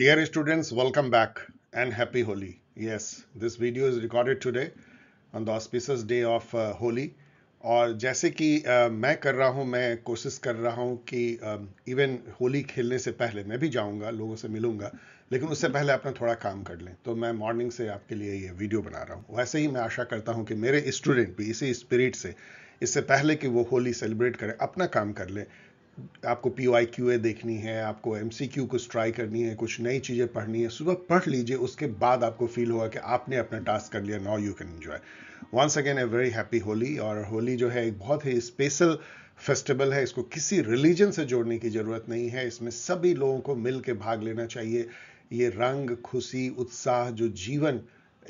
Dear students, welcome back and happy Holi. Yes, this video is recorded today on the auspicious day of uh, Holi. और जैसे कि uh, मैं कर रहा हूँ मैं कोशिश कर रहा हूँ कि इवन uh, होली खेलने से पहले मैं भी जाऊँगा लोगों से मिलूँगा लेकिन उससे पहले अपना थोड़ा काम कर लें तो मैं मॉर्निंग से आपके लिए ये वीडियो बना रहा हूँ वैसे ही मैं आशा करता हूँ कि मेरे स्टूडेंट भी इसी स्पिरिट से इससे पहले कि वो होली सेलिब्रेट करें अपना काम कर लें आपको पी वाई क्यू ए देखनी है आपको एम सी क्यू कुछ ट्राई करनी है कुछ नई चीज़ें पढ़नी है सुबह पढ़ लीजिए उसके बाद आपको फील होगा कि आपने अपना टास्क कर लिया now you can enjoy once again a very happy Holi और होली जो है एक बहुत ही स्पेशल फेस्टिवल है इसको किसी रिलीजन से जोड़ने की ज़रूरत नहीं है इसमें सभी लोगों को मिल के भाग लेना चाहिए ये रंग खुशी उत्साह जो जीवन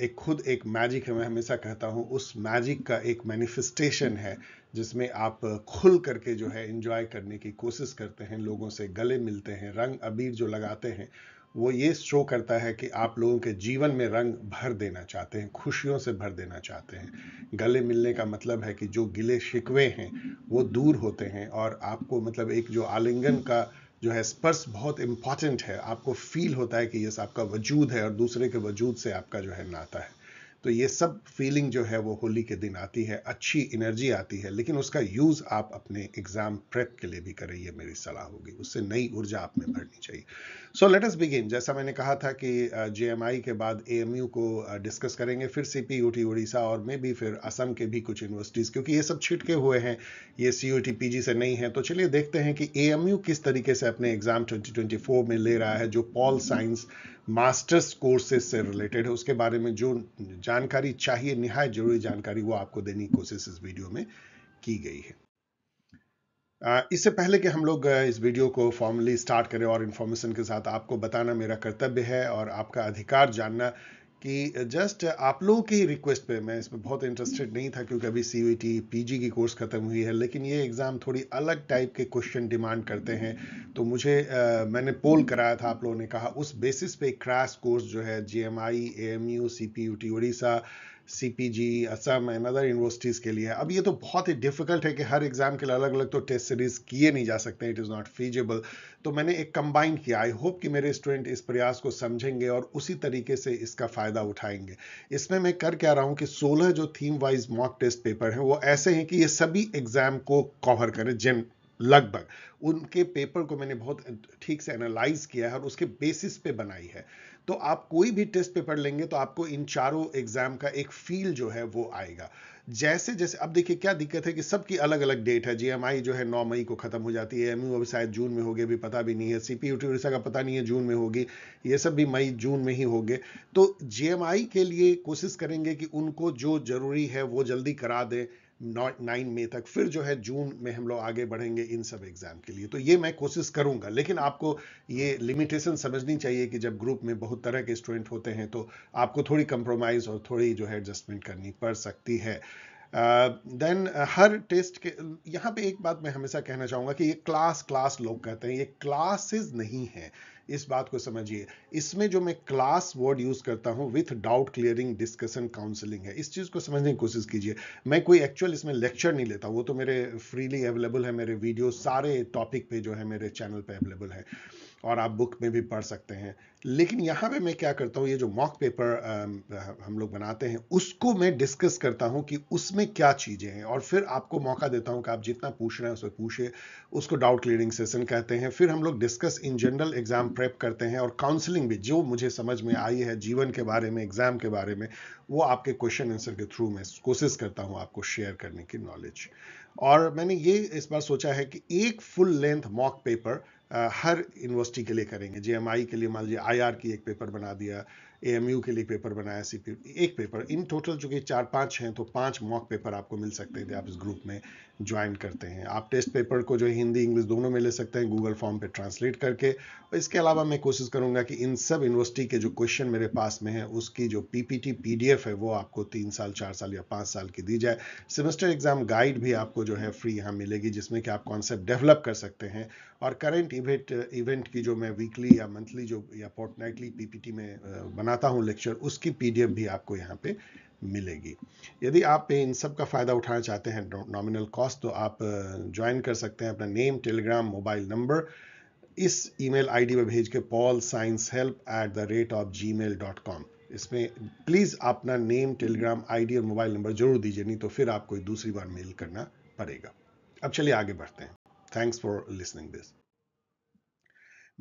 एक खुद एक मैजिक है मैं हमेशा कहता हूँ उस मैजिक का एक मैनिफेस्टेशन है जिसमें आप खुल करके जो है इन्जॉय करने की कोशिश करते हैं लोगों से गले मिलते हैं रंग अबीर जो लगाते हैं वो ये शो करता है कि आप लोगों के जीवन में रंग भर देना चाहते हैं खुशियों से भर देना चाहते हैं गले मिलने का मतलब है कि जो गिले शिकवे हैं वो दूर होते हैं और आपको मतलब एक जो आलिंगन का जो है स्पर्श बहुत इम्पॉर्टेंट है आपको फील होता है कि यस आपका वजूद है और दूसरे के वजूद से आपका जो है नाता है तो ये सब फीलिंग जो है वो होली के दिन आती है अच्छी एनर्जी आती है लेकिन उसका यूज़ आप अपने एग्ज़ाम प्रेप के लिए भी करें ये मेरी सलाह होगी उससे नई ऊर्जा आप में भरनी चाहिए सो लेट अस बिगिन जैसा मैंने कहा था कि जे के बाद ए को डिस्कस करेंगे फिर सी पी यू उड़ीसा और मे भी फिर असम के भी कुछ यूनिवर्सिटीज़ क्योंकि ये सब छिटके हुए हैं ये सी यू जी से नहीं है तो चलिए देखते हैं कि ए किस तरीके से अपने एग्ज़ाम फोर में ले रहा है जो पॉल साइंस मास्टर्स कोर्सेज से रिलेटेड है उसके बारे में जो जानकारी चाहिए निहायत जरूरी जानकारी वो आपको देने की कोशिश इस वीडियो में की गई है इससे पहले कि हम लोग इस वीडियो को फॉर्मली स्टार्ट करें और इन्फॉर्मेशन के साथ आपको बताना मेरा कर्तव्य है और आपका अधिकार जानना कि जस्ट आप लोगों की रिक्वेस्ट पे मैं इसमें बहुत इंटरेस्टेड नहीं था क्योंकि अभी सी पीजी की कोर्स ख़त्म हुई है लेकिन ये एग्ज़ाम थोड़ी अलग टाइप के क्वेश्चन डिमांड करते हैं तो मुझे आ, मैंने पोल कराया था आप लोगों ने कहा उस बेसिस पे क्रैश कोर्स जो है G M I A M U C P U T Orissa CPG Assam and other universities के लिए अब ये तो बहुत ही डिफिकल्ट है कि हर एग्जाम के लिए अलग अलग तो टेस्ट सीरीज किए नहीं जा सकते इट इज़ नॉट फीजेबल तो मैंने एक कंबाइन किया आई होप कि मेरे स्टूडेंट इस प्रयास को समझेंगे और उसी तरीके से इसका फ़ायदा उठाएंगे इसमें मैं कर क्या रहा हूँ कि सोलह जो theme wise mock test paper हैं वो ऐसे हैं कि ये सभी एग्जाम को कवर करें जिन लगभग उनके पेपर को मैंने बहुत ठीक से एनालाइज किया है और उसके बेसिस पे बनाई है तो आप कोई भी टेस्ट पेपर लेंगे तो आपको इन चारों एग्जाम का एक फील जो है वो आएगा जैसे जैसे अब देखिए क्या दिक्कत है कि सबकी अलग अलग डेट है जीएमआई जो है नौ मई को खत्म हो जाती है एमयू अभी शायद जून में होगी अभी पता भी नहीं है सीपी यूटी उड़ीसा का पता नहीं है जून में होगी ये सब भी मई जून में ही होगे तो जीएमआई के लिए कोशिश करेंगे कि उनको जो जरूरी है वो जल्दी करा दें नाइन मई तक फिर जो है जून में हम लोग आगे बढ़ेंगे इन सब एग्ज़ाम के लिए तो ये मैं कोशिश करूंगा लेकिन आपको ये लिमिटेशन समझनी चाहिए कि जब ग्रुप में बहुत तरह के स्टूडेंट होते हैं तो आपको थोड़ी कंप्रोमाइज़ और थोड़ी जो है एडजस्टमेंट करनी पड़ सकती है देन uh, uh, हर टेस्ट के यहाँ पे एक बात मैं हमेशा कहना चाहूँगा कि ये क्लास क्लास लोग कहते हैं ये क्लासेस नहीं है इस बात को समझिए इसमें जो मैं क्लास वर्ड यूज करता हूं with doubt clearing discussion counselling है इस चीज को समझने की कोशिश कीजिए मैं कोई एक्चुअल इसमें लेक्चर नहीं लेता वो तो मेरे फ्रीली अवेलेबल है मेरे वीडियो सारे टॉपिक पे जो है मेरे चैनल पे अवेलेबल है और आप बुक में भी पढ़ सकते हैं लेकिन यहाँ पे मैं क्या करता हूँ ये जो मॉक पेपर हम लोग बनाते हैं उसको मैं डिस्कस करता हूँ कि उसमें क्या चीज़ें हैं और फिर आपको मौका देता हूँ कि आप जितना पूछ रहे हैं उसमें पूछे उसको डाउट क्लियरिंग सेशन कहते हैं फिर हम लोग discuss in general exam prep करते हैं और काउंसलिंग भी जो मुझे समझ में आई है जीवन के बारे में एग्ज़ाम के बारे में वो आपके क्वेश्चन आंसर के थ्रू मैं कोशिश करता हूँ आपको शेयर करने की नॉलेज और मैंने ये इस बार सोचा है कि एक फुल लेंथ मॉक पेपर हर यूनिवर्सिटी के लिए करेंगे जे के लिए मान लीजिए आई की एक पेपर बना दिया एएमयू के लिए पेपर बनाया सी पी एक पेपर इन टोटल जो कि चार पांच हैं तो पांच मॉक पेपर आपको मिल सकते थे आप इस ग्रुप में ज्वाइन करते हैं आप टेस्ट पेपर को जो है हिंदी इंग्लिश दोनों में ले सकते हैं गूगल फॉर्म पे ट्रांसलेट करके और इसके अलावा मैं कोशिश करूंगा कि इन सब यूनिवर्सिटी के जो क्वेश्चन मेरे पास में है उसकी जो पीपीटी पीडीएफ है वो आपको तीन साल चार साल या पाँच साल की दी जाए सेमेस्टर एग्जाम गाइड भी आपको जो है फ्री यहाँ मिलेगी जिसमें कि आप कॉन्सेप्ट डेवलप कर सकते हैं और करेंट इवेंट इवेंट की जो मैं वीकली या मंथली जो या फोर्टनाइटली पीपीटी में बना बनाता हूँ लेक्चर उसकी पीडीएफ भी आपको यहाँ पे मिलेगी यदि आप इन सब का फ़ायदा उठाना चाहते हैं नॉमिनल कॉस्ट तो आप ज्वाइन कर सकते हैं अपना नेम टेलीग्राम मोबाइल नंबर इस ईमेल आईडी पर भेज के pol science help at the rate of ji mail dot com इसमें प्लीज़ अपना नेम टेलीग्राम आईडी और मोबाइल नंबर जरूर दीजिए नहीं तो फिर आपको दूसरी बार मेल करना पड़ेगा अब चलिए आगे बढ़ते हैं thanks for listening this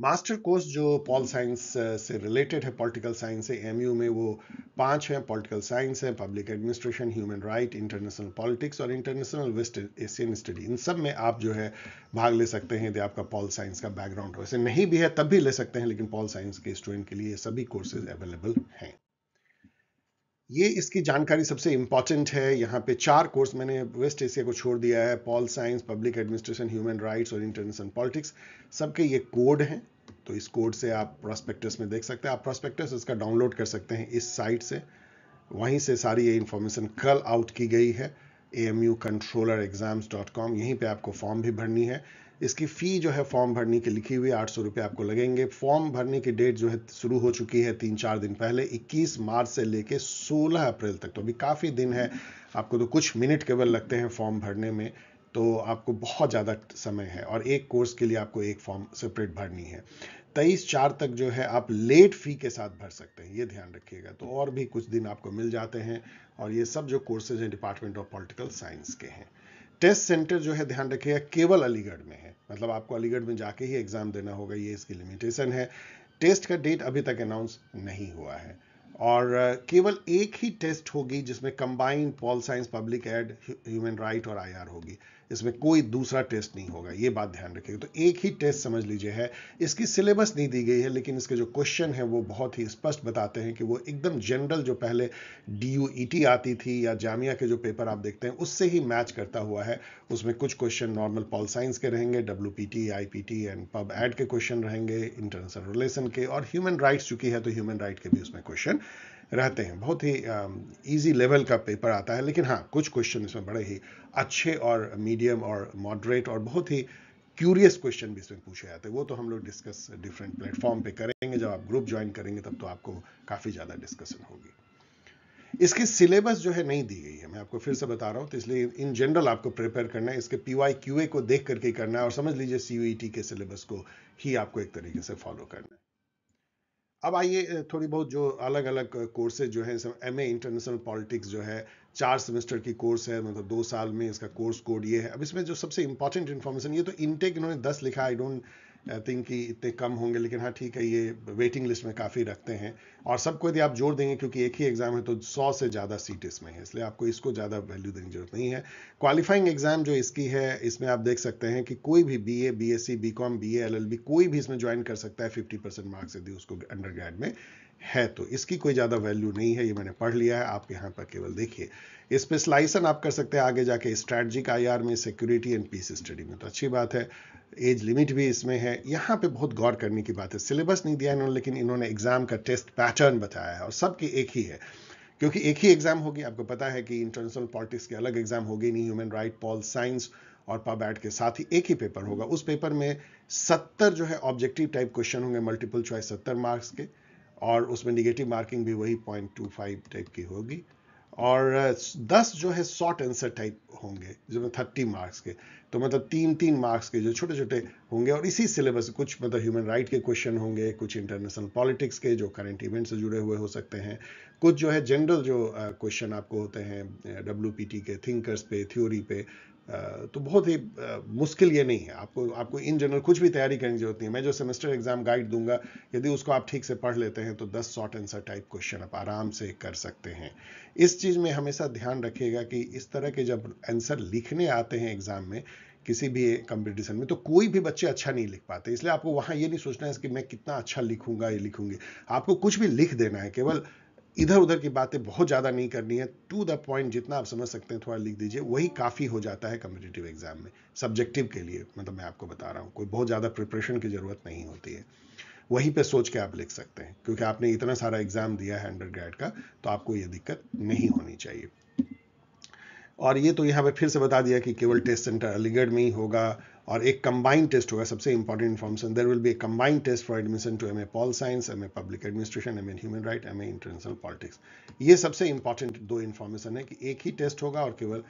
master course जो पॉल साइंस से रिलेटेड है पॉलिटिकल साइंस से एमयू में वो पांच हैं पॉलिटिकल साइंस है public administration human right international politics और इंटरनेशनल वेस्ट एशियन स्टडी इन सब में आप जो है भाग ले सकते हैं यदि आपका पॉल साइंस का बैकग्राउंड हो ऐसे नहीं भी है तब भी ले सकते हैं लेकिन पॉल साइंस के स्टूडेंट के लिए सभी कोर्सेज अवेलेबल हैं ये इसकी जानकारी सबसे इंपॉर्टेंट है यहाँ पे चार कोर्स मैंने वेस्ट एशिया को छोड़ दिया है pol science public administration human rights और इंटरनेशनल पॉलिटिक्स सबके ये कोड हैं तो इस कोड से आप प्रोस्पेक्टस में देख सकते हैं आप प्रोस्पेक्टस इसका डाउनलोड कर सकते हैं इस साइट से वहीं से सारी ये इन्फॉर्मेशन कल आउट की गई है A M U controller exams dot com यहीं पर आपको फॉर्म भी भरनी है इसकी फ़ी जो है फॉर्म भरने की लिखी हुई आठ सौ रुपये आपको लगेंगे फॉर्म भरने की डेट जो है शुरू हो चुकी है तीन चार दिन पहले 21 मार्च से लेके 16 अप्रैल तक तो अभी काफ़ी दिन है आपको तो कुछ मिनट केवल लगते हैं फॉर्म भरने में तो आपको बहुत ज़्यादा समय है और एक कोर्स के लिए आपको एक फॉर्म सेपरेट भरनी है तेईस चार तक जो है आप लेट फी के साथ भर सकते हैं ये ध्यान रखिएगा तो और भी कुछ दिन आपको मिल जाते हैं और ये सब जो कोर्सेज हैं डिपार्टमेंट ऑफ पॉलिटिकल साइंस के हैं टेस्ट सेंटर जो है ध्यान रखिएगा केवल अलीगढ़ में है मतलब आपको अलीगढ़ में जाके ही एग्ज़ाम देना होगा ये इसकी लिमिटेशन है टेस्ट का डेट अभी तक अनाउंस नहीं हुआ है और केवल एक ही टेस्ट होगी जिसमें combined pol science public ad human right और आईआर होगी इसमें कोई दूसरा टेस्ट नहीं होगा ये बात ध्यान रखिएगा तो एक ही टेस्ट समझ लीजिए है इसकी सिलेबस नहीं दी गई है लेकिन इसके जो क्वेश्चन है वो बहुत ही स्पष्ट बताते हैं कि वो एकदम जनरल जो पहले डी यू ई टी आती थी या जामिया के जो पेपर आप देखते हैं उससे ही मैच करता हुआ है उसमें कुछ क्वेश्चन नॉर्मल पॉल साइंस के रहेंगे W P T I P T and pub ad के क्वेश्चन रहेंगे इंटरनेशनल रिलेशन के और ह्यूमन राइट्स चूंकि है तो ह्यूमन राइट के भी उसमें क्वेश्चन रहते हैं बहुत ही इजी लेवल का पेपर आता है लेकिन हाँ कुछ क्वेश्चन इसमें बड़े ही अच्छे और मीडियम और मॉडरेट और बहुत ही क्यूरियस क्वेश्चन भी इसमें पूछे जाते हैं वो तो हम लोग डिस्कस डिफरेंट प्लेटफॉर्म पे करेंगे जब आप ग्रुप ज्वाइन करेंगे तब तो आपको काफ़ी ज़्यादा डिस्कशन होगी इसकी सिलेबस जो है नहीं दी गई है मैं आपको फिर से बता रहा हूँ तो इसलिए इन जनरल आपको प्रिपेयर करना है इसके पी वाई क्यू ए को देख करके करना है और समझ लीजिए सी यू ई टी के सिलेबस को ही आपको एक तरीके से फॉलो करना है अब आइए थोड़ी बहुत जो अलग अलग कोर्सेज जो है एम ए इंटरनेशनल पॉलिटिक्स जो है चार सेमेस्टर की कोर्स है मतलब दो साल में इसका कोर्स कोड ये है अब इसमें जो सबसे इंपॉर्टेंट इन्फॉर्मेशन ये तो इनटेक इन्होंने दस लिखा आई डोंट आई थिंक कि इतने कम होंगे लेकिन हाँ ठीक है ये वेटिंग लिस्ट में काफ़ी रखते हैं और सबको यदि आप जोड़ देंगे क्योंकि एक ही एग्ज़ाम है तो सौ से ज़्यादा सीट इसमें है इसलिए आपको इसको ज़्यादा वैल्यू देने की जरूरत नहीं है क्वालिफाइंग एग्ज़ाम जो इसकी है इसमें आप देख सकते हैं कि कोई भी B A B S C B com B L L B कोई भी इसमें ज्वाइन कर सकता है फिफ्टी परसेंट मार्क्स यदि उसको अंडर ग्रेड में है तो इसकी कोई ज़्यादा वैल्यू नहीं है ये मैंने पढ़ लिया है आप यहाँ पर केवल देखिए इस पर स्लाइसन आप कर सकते हैं आगे जाके स्ट्रैटजिक आर में सिक्योरिटी एंड पीस स्टडी में तो अच्छी बात है एज लिमिट भी इसमें है यहाँ पे बहुत गौर करने की बात है सिलेबस नहीं दिया इन्होंने लेकिन इन्होंने एग्जाम का टेस्ट पैटर्न बताया है और सबकी एक ही है क्योंकि एक ही एग्जाम होगी आपको पता है कि इंटरनेशनल पॉलिटिक्स के अलग एग्जाम होगी नहीं ह्यूमन राइट पॉल साइंस और पाबैट के साथ ही एक ही पेपर होगा उस पेपर में सत्तर जो है ऑब्जेक्टिव टाइप क्वेश्चन होंगे मल्टीपल चॉइस सत्तर मार्क्स के और उसमें निगेटिव मार्किंग भी वही पॉइंट टू फाइव टाइप की होगी और दस जो है शॉर्ट आंसर टाइप होंगे जिसमें थर्टी मार्क्स के तो मतलब तीन तीन मार्क्स के जो छोटे छोटे होंगे और इसी सिलेबस कुछ मतलब ह्यूमन राइट के क्वेश्चन होंगे कुछ इंटरनेशनल पॉलिटिक्स के जो करंट इवेंट से जुड़े हुए हो सकते हैं कुछ जो है जनरल जो क्वेश्चन आपको होते हैं डब्ल्यू के थिंकर्स पे थ्योरी पे तो बहुत ही मुश्किल ये नहीं है आपको आपको इन जनरल कुछ भी तैयारी करनी जरूरत नहीं है मैं जो सेमेस्टर एग्जाम गाइड दूंगा यदि उसको आप ठीक से पढ़ लेते हैं तो 10 शॉर्ट आंसर टाइप क्वेश्चन आप आराम से कर सकते हैं इस चीज़ में हमेशा ध्यान रखिएगा कि इस तरह के जब आंसर लिखने आते हैं एग्जाम में किसी भी कंपटीशन में तो कोई भी बच्चे अच्छा नहीं लिख पाते इसलिए आपको वहां ये नहीं सोचना है कि मैं कितना अच्छा लिखूंगा ये लिखूंगी आपको कुछ भी लिख देना है केवल इधर उधर की बातें बहुत ज़्यादा नहीं करनी है टू द पॉइंट जितना आप समझ सकते हैं थोड़ा लिख दीजिए वही काफ़ी हो जाता है कम्पिटेटिव एग्जाम में सब्जेक्टिव के लिए मतलब मैं आपको बता रहा हूँ कोई बहुत ज़्यादा प्रिपरेशन की ज़रूरत नहीं होती है वहीं पे सोच के आप लिख सकते हैं क्योंकि आपने इतना सारा एग्ज़ाम दिया है अंडर का तो आपको ये दिक्कत नहीं होनी चाहिए और ये तो यहाँ पे फिर से बता दिया कि केवल टेस्ट सेंटर अलीगढ़ में ही होगा और एक कंबाइंड टेस्ट होगा सबसे important information there will be a combined test for admission to M A pol science M A public administration M A human right M A international politics ये सबसे important दो information है कि एक ही test होगा और केवल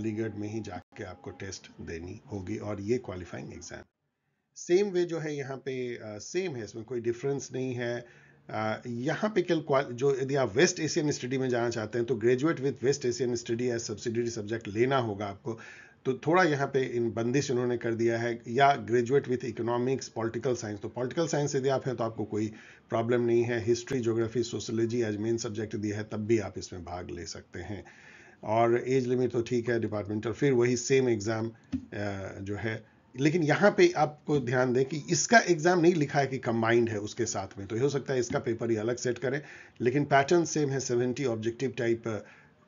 अलीगढ़ में ही जाके आपको टेस्ट देनी होगी और ये क्वालिफाइंग एग्जाम सेम वे जो है यहाँ पे सेम uh, है इसमें कोई डिफरेंस नहीं है यहाँ पे कल जो यदि आप वेस्ट एशियन स्टडी में जाना चाहते हैं तो graduate with West Asian study as subsidiary subject लेना होगा आपको तो थोड़ा यहाँ पे इन बंदिश उन्होंने कर दिया है या graduate with economics political science तो पॉलिटिकल साइंस यदि आप हैं तो आपको कोई प्रॉब्लम नहीं है history geography sociology as main subject दिया है तब भी आप इसमें भाग ले सकते हैं और एज लिमिट तो ठीक है डिपार्टमेंटल फिर वही सेम एग्ज़ाम जो है लेकिन यहाँ पे आपको ध्यान दें कि इसका एग्जाम नहीं लिखा है कि कंबाइंड है उसके साथ में तो हो सकता है इसका पेपर ही अलग सेट करें लेकिन पैटर्न सेम है सेवेंटी ऑब्जेक्टिव टाइप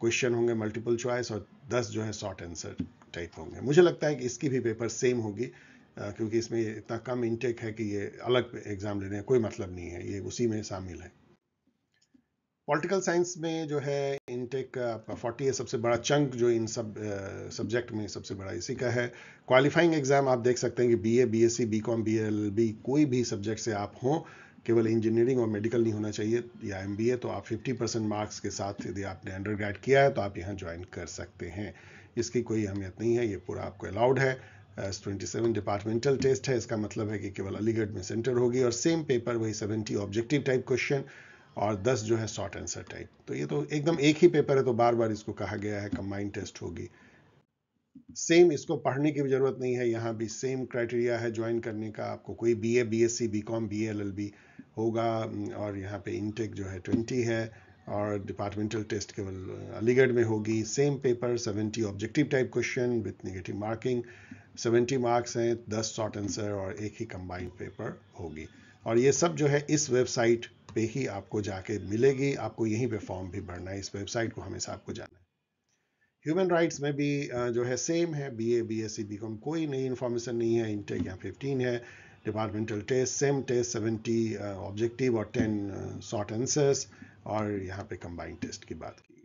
क्वेश्चन होंगे मल्टीपल चॉइस और दस जो है शॉर्ट आंसर टाइप होंगे मुझे लगता है कि इसकी भी पेपर सेम होगी uh, क्योंकि इसमें इतना कम इंटेक है कि ये अलग एग्ज़ाम लेने कोई मतलब नहीं है ये उसी में शामिल है पॉलिटिकल साइंस में जो है इनटेक फोर्टी है सबसे बड़ा चंक जो इन सब सब्जेक्ट uh, में सबसे बड़ा इसी का है क्वालिफाइंग एग्जाम आप देख सकते हैं कि बीए बीएससी बीकॉम बीएलबी कोई भी सब्जेक्ट से आप हों केवल इंजीनियरिंग और मेडिकल नहीं होना चाहिए या एम तो आप 50 परसेंट मार्क्स के साथ यदि आपने अंडर किया है तो आप यहाँ ज्वाइन कर सकते हैं इसकी कोई अहमियत नहीं है ये पूरा आपको अलाउड है ट्वेंटी सेवन डिपार्टमेंटल टेस्ट है इसका मतलब है कि केवल अलीगढ़ में सेंटर होगी और सेम पेपर वही सेवेंटी ऑब्जेक्टिव टाइप क्वेश्चन और 10 जो है शॉर्ट आंसर टाइप तो ये तो एकदम एक ही पेपर है तो बार बार इसको कहा गया है कंबाइंड टेस्ट होगी सेम इसको पढ़ने की भी ज़रूरत नहीं है यहाँ भी सेम क्राइटेरिया है ज्वाइन करने का आपको कोई B B B A S C com B L L B होगा और यहाँ पे इनटेक जो है ट्वेंटी है और डिपार्टमेंटल टेस्ट केवल अलीगढ़ में होगी same paper seventy objective type question with negative marking seventy marks हैं दस शॉर्ट आंसर और एक ही कंबाइंड पेपर होगी और ये सब जो है इस वेबसाइट पे ही आपको जाके मिलेगी आपको यहीं पे फॉर्म भी भरना है इस वेबसाइट को हमेशा आपको जाना है ह्यूमन राइट्स में भी जो है सेम है B A B S C B com कोई नई इन्फॉर्मेशन नहीं है इंटेक यहाँ फिफ्टीन है departmental test same test seventy objective और टेन शॉर्ट आंसर्स और यहाँ पे कंबाइंड टेस्ट की बात की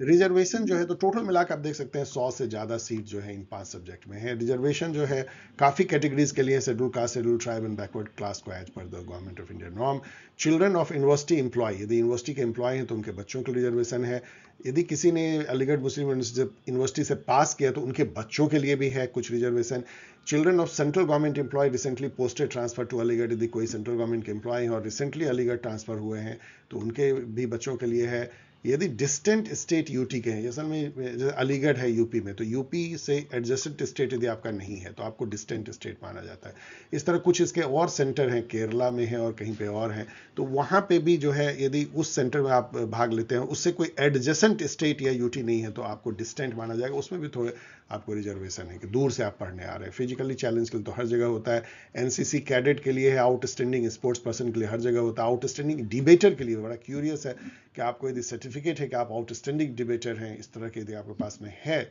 रिजर्वेशन जो है तो टोटल मिलाकर आप देख सकते हैं सौ से ज़्यादा सीट जो है इन पांच सब्जेक्ट में है रिजर्वेशन जो है काफ़ी कैटेगरीज के लिए schedule caste schedule tribe and backward class को as per the government of India norm children of university employee यदि यूनिवर्सिटी के इंप्लॉय हैं तो उनके बच्चों के रिजर्वेशन है यदि किसी ने अलीगढ़ मुस्लिम यूनिवर्सिटी से पास किया तो उनके बच्चों के लिए भी है कुछ reservation children of central government employee recently posted transfer to Aligarh यदि कोई सेंट्रल गवर्नमेंट के एम्प्लॉय हैं और रिसेंटली अलीगढ़ ट्रांसफर हुए हैं तो उनके भी बच्चों के लिए है यदि डिस्टेंट स्टेट यूटी के हैं जैसे में अलीगढ़ है यूपी में तो यूपी से एडजस्टेड स्टेट यदि आपका नहीं है तो आपको डिस्टेंट स्टेट माना जाता है इस तरह कुछ इसके और सेंटर हैं केरला में है और कहीं पे और हैं तो वहां पे भी जो है यदि उस सेंटर में आप भाग लेते हैं उससे कोई एडजस्टेंट स्टेट या यूटी नहीं है तो आपको डिस्टेंट माना जाएगा उसमें भी थोड़े आपको रिजर्वेशन है कि दूर से आप पढ़ने आ रहे हैं फिजिकली चैलेंज के लिए तो हर जगह होता है एनसीसी कैडेट के लिए है आउटस्टैंडिंग स्पोर्ट्स पर्सन के लिए हर जगह होता है आउटस्टैंडिंग डिबेटर के लिए बड़ा क्यूरियस है कि आपको यदि सर्टिफिकेट है कि आप आउटस्टैंडिंग डिबेटर हैं इस तरह के यदि आपके पास में है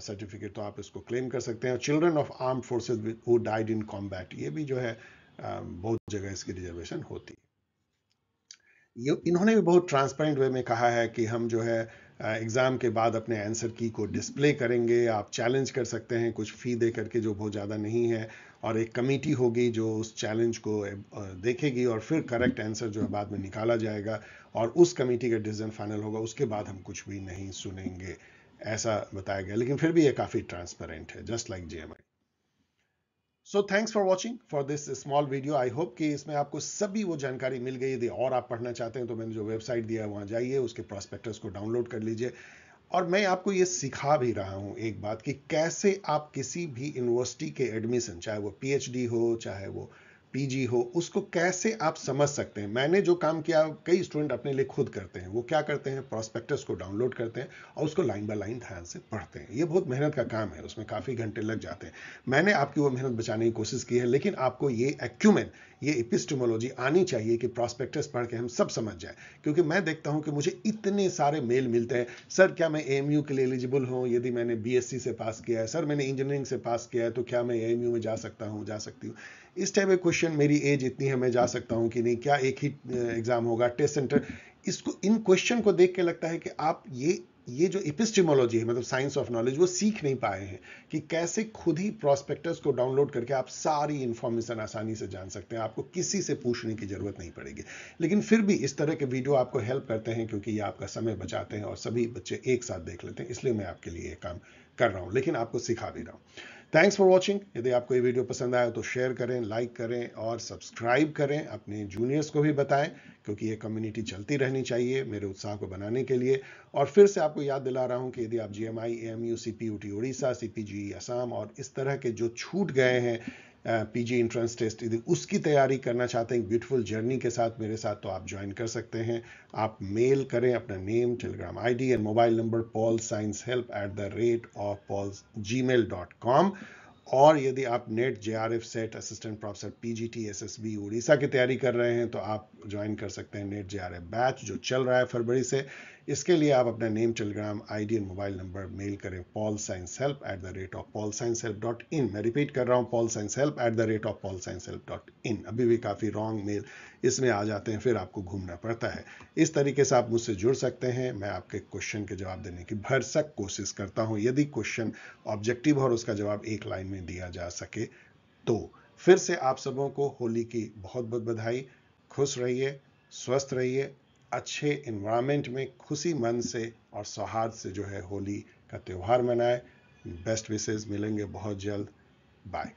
सर्टिफिकेट uh, तो आप इसको क्लेम कर सकते हैं children of arm forces who died in combat ये भी जो है बहुत जगह इसकी रिजर्वेशन होती है इन्होंने भी बहुत ट्रांसपेरेंट वे में कहा है कि हम जो है एग्ज़ाम के बाद अपने आंसर की को डिस्प्ले करेंगे आप चैलेंज कर सकते हैं कुछ फ़ी दे करके जो बहुत ज़्यादा नहीं है और एक कमेटी होगी जो उस चैलेंज को देखेगी और फिर करेक्ट आंसर जो है बाद में निकाला जाएगा और उस कमेटी का डिसीजन फाइनल होगा उसके बाद हम कुछ भी नहीं सुनेंगे ऐसा बताया गया लेकिन फिर भी ये काफ़ी ट्रांसपेरेंट है just like J so thanks for watching for this small video I hope कि इसमें आपको सभी वो जानकारी मिल गई थी और आप पढ़ना चाहते हैं तो मैंने जो वेबसाइट दिया है वहाँ जाइए उसके प्रॉस्पेक्टस को डाउनलोड कर लीजिए और मैं आपको ये सिखा भी रहा हूँ एक बात कि कैसे आप किसी भी यूनिवर्सिटी के एडमिशन चाहे वो पीएचडी हो चाहे वो पीजी हो उसको कैसे आप समझ सकते हैं मैंने जो काम किया कई स्टूडेंट अपने लिए खुद करते हैं वो क्या करते हैं प्रॉस्पेक्टस को डाउनलोड करते हैं और उसको लाइन बाय लाइन ध्यान से पढ़ते हैं ये बहुत मेहनत का काम है उसमें काफ़ी घंटे लग जाते हैं मैंने आपकी वो मेहनत बचाने की कोशिश की है लेकिन आपको ये एक्यूमेंट ये इपिस्टोमोलॉजी आनी चाहिए कि प्रॉस्पेक्टस पढ़ के हम सब समझ जाए क्योंकि मैं देखता हूँ कि मुझे इतने सारे मेल मिलते हैं सर क्या मैं ए के लिए एलिजिबल हूँ यदि मैंने बी से पास किया है सर मैंने इंजीनियरिंग से पास किया है तो क्या मैं ए में जा सकता हूँ जा सकती हूँ इस टाइप के क्वेश्चन मेरी एज इतनी है मैं जा सकता हूँ कि नहीं क्या एक ही एग्ज़ाम होगा टेस्ट सेंटर इसको इन क्वेश्चन को देख के लगता है कि आप ये ये जो इपिस्टिमोलॉजी है मतलब साइंस ऑफ नॉलेज वो सीख नहीं पाए हैं कि कैसे खुद ही प्रोस्पेक्टर्स को डाउनलोड करके आप सारी इन्फॉर्मेशन आसानी से जान सकते हैं आपको किसी से पूछने की ज़रूरत नहीं पड़ेगी लेकिन फिर भी इस तरह के वीडियो आपको हेल्प करते हैं क्योंकि ये आपका समय बचाते हैं और सभी बच्चे एक साथ देख लेते हैं इसलिए मैं आपके लिए ये काम कर रहा हूँ लेकिन आपको सिखा भी रहा हूँ थैंक्स फॉर वॉचिंग यदि आपको ये वीडियो पसंद आया तो शेयर करें लाइक करें और सब्सक्राइब करें अपने जूनियर्स को भी बताएं क्योंकि ये कम्युनिटी चलती रहनी चाहिए मेरे उत्साह को बनाने के लिए और फिर से आपको याद दिला रहा हूँ कि यदि आप G M I M U C P U T Orissa C P G Assam और इस तरह के जो छूट गए हैं पीजी इंट्रेंस टेस्ट यदि उसकी तैयारी करना चाहते हैं ब्यूटीफुल जर्नी के साथ मेरे साथ तो आप ज्वाइन कर सकते हैं आप मेल करें अपना name Telegram ID and mobile number pol science help at the rate of pol G mail dot com और यदि आप NET J R F SET assistant professor P G T S S B Orissa की तैयारी कर रहे हैं तो आप ज्वाइन कर सकते हैं NET J R F batch जो चल रहा है फरवरी से इसके लिए आप अपना name Telegram ID and mobile number mail करें pol science help at the rate of pol science help dot in मैं रिपीट कर रहा हूँ pol science help at the rate of pol science help dot in अभी भी काफ़ी wrong mail इसमें आ जाते हैं फिर आपको घूमना पड़ता है इस तरीके से आप मुझसे जुड़ सकते हैं मैं आपके क्वेश्चन के जवाब देने की भरसक कोशिश करता हूँ यदि क्वेश्चन ऑब्जेक्टिव और उसका जवाब एक लाइन में दिया जा सके तो फिर से आप सबों को होली की बहुत बहुत बधाई खुश रहिए स्वस्थ रहिए अच्छे इन्वामेंट में खुशी मन से और सौहार्द से जो है होली का त्यौहार मनाएं बेस्ट विशेज मिलेंगे बहुत जल्द बाय